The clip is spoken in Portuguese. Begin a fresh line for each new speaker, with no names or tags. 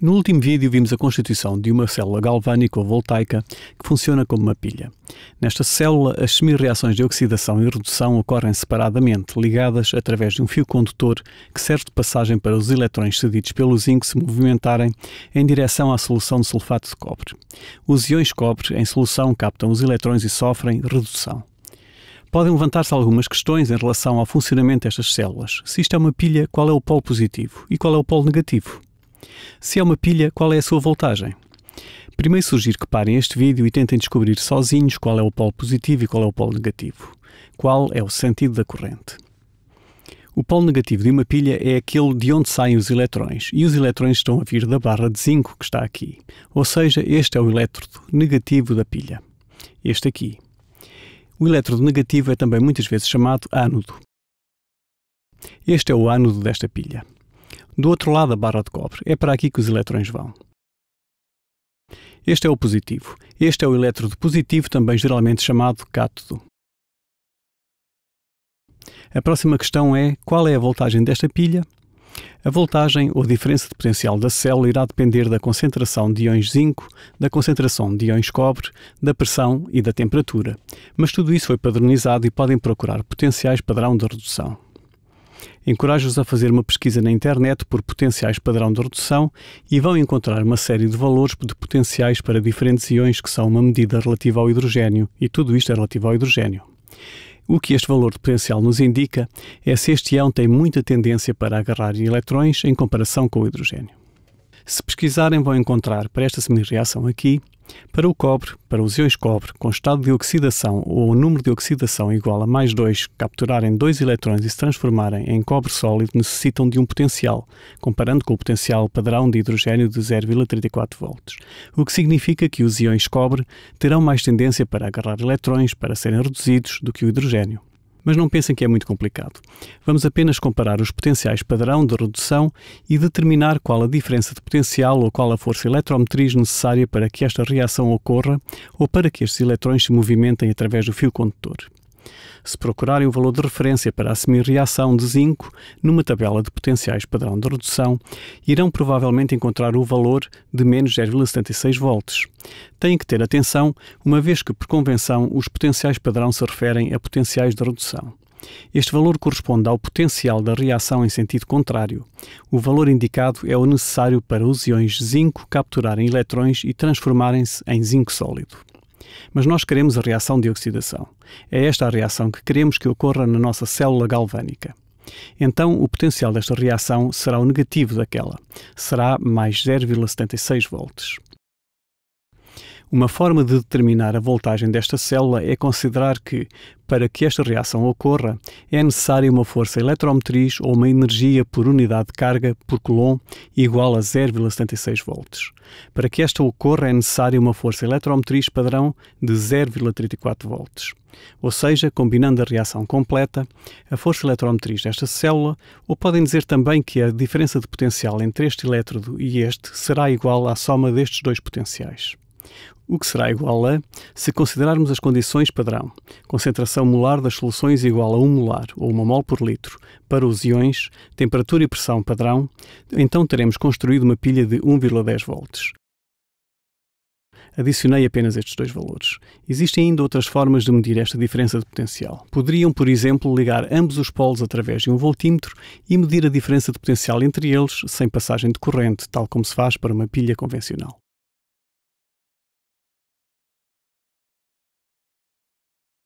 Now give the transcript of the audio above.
No último vídeo vimos a constituição de uma célula galvânica ou voltaica que funciona como uma pilha. Nesta célula, as semirreações de oxidação e redução ocorrem separadamente, ligadas através de um fio condutor que serve de passagem para os eletrões cedidos pelo zinco se movimentarem em direção à solução de sulfato de cobre. Os íons cobre em solução captam os eletrões e sofrem redução podem levantar-se algumas questões em relação ao funcionamento destas células. Se isto é uma pilha, qual é o polo positivo e qual é o polo negativo? Se é uma pilha, qual é a sua voltagem? Primeiro sugiro que parem este vídeo e tentem descobrir sozinhos qual é o polo positivo e qual é o polo negativo. Qual é o sentido da corrente? O polo negativo de uma pilha é aquele de onde saem os eletrões, e os eletrões estão a vir da barra de zinco que está aqui. Ou seja, este é o elétrodo negativo da pilha. Este aqui. O elétrodo negativo é também muitas vezes chamado ânodo. Este é o ânodo desta pilha do outro lado da barra de cobre. É para aqui que os eletrões vão. Este é o positivo. Este é o elétrodo positivo, também geralmente chamado cátodo. A próxima questão é qual é a voltagem desta pilha? A voltagem ou diferença de potencial da célula irá depender da concentração de íons zinco, da concentração de íons cobre, da pressão e da temperatura. Mas tudo isso foi padronizado e podem procurar potenciais padrão de redução. Encorajo-os a fazer uma pesquisa na internet por potenciais padrão de redução e vão encontrar uma série de valores de potenciais para diferentes íons que são uma medida relativa ao hidrogênio, e tudo isto é relativo ao hidrogênio. O que este valor de potencial nos indica é se este íon tem muita tendência para agarrar eletrões em comparação com o hidrogênio. Se pesquisarem, vão encontrar para esta semi-reação aqui, para o cobre, para os íons cobre com estado de oxidação ou número de oxidação igual a mais 2 capturarem dois eletrões e se transformarem em cobre sólido necessitam de um potencial, comparando com o potencial padrão de hidrogênio de 0,34 volts, o que significa que os íons cobre terão mais tendência para agarrar eletrões para serem reduzidos do que o hidrogênio. Mas não pensem que é muito complicado. Vamos apenas comparar os potenciais padrão de redução e determinar qual a diferença de potencial ou qual a força eletromotriz necessária para que esta reação ocorra ou para que estes eletrões se movimentem através do fio condutor se procurarem o valor de referência para assumir reação de zinco numa tabela de potenciais padrão de redução, irão provavelmente encontrar o valor de menos 0,76 volts. Têm que ter atenção, uma vez que, por convenção, os potenciais padrão se referem a potenciais de redução. Este valor corresponde ao potencial da reação em sentido contrário. O valor indicado é o necessário para os íons zinco capturarem eletrões e transformarem-se em zinco sólido. Mas nós queremos a reação de oxidação. É esta a reação que queremos que ocorra na nossa célula galvânica. Então, o potencial desta reação será o negativo daquela, será mais 0,76 volts. Uma forma de determinar a voltagem desta célula é considerar que, para que esta reação ocorra, é necessária uma força eletromotriz ou uma energia por unidade de carga por Coulomb igual a 0,76 volts. Para que esta ocorra, é necessária uma força eletromotriz padrão de 0,34 volts. Ou seja, combinando a reação completa, a força eletromotriz desta célula, ou podem dizer também que a diferença de potencial entre este elétrodo e este será igual à soma destes dois potenciais o que será igual a, se considerarmos as condições padrão, concentração molar das soluções igual a 1 molar, ou 1 mol por litro, para os íons, temperatura e pressão padrão, então teremos construído uma pilha de 1,10 volts. Adicionei apenas estes dois valores. Existem ainda outras formas de medir esta diferença de potencial. Poderiam, por exemplo, ligar ambos os polos através de um voltímetro e medir a diferença de potencial entre eles sem passagem de corrente, tal como se faz para uma pilha convencional.